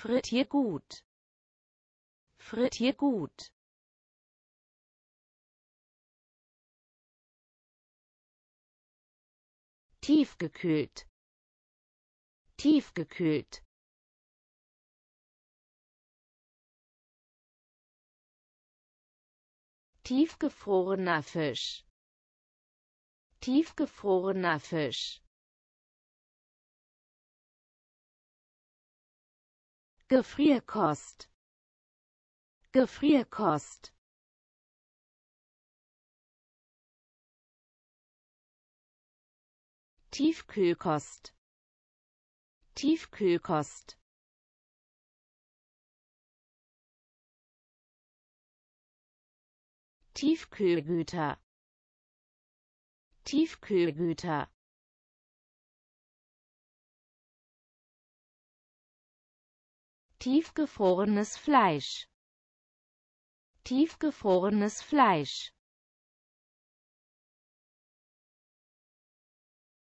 Frittier gut. Frittier gut. Tiefgekühlt. Tiefgekühlt. Tiefgefrorener Fisch. Tiefgefrorener Fisch. Gefrierkost Gefrierkost Tiefkühlkost Tiefkühlkost Tiefkühlgüter Tiefkühlgüter tiefgefrorenes Fleisch tiefgefrorenes Fleisch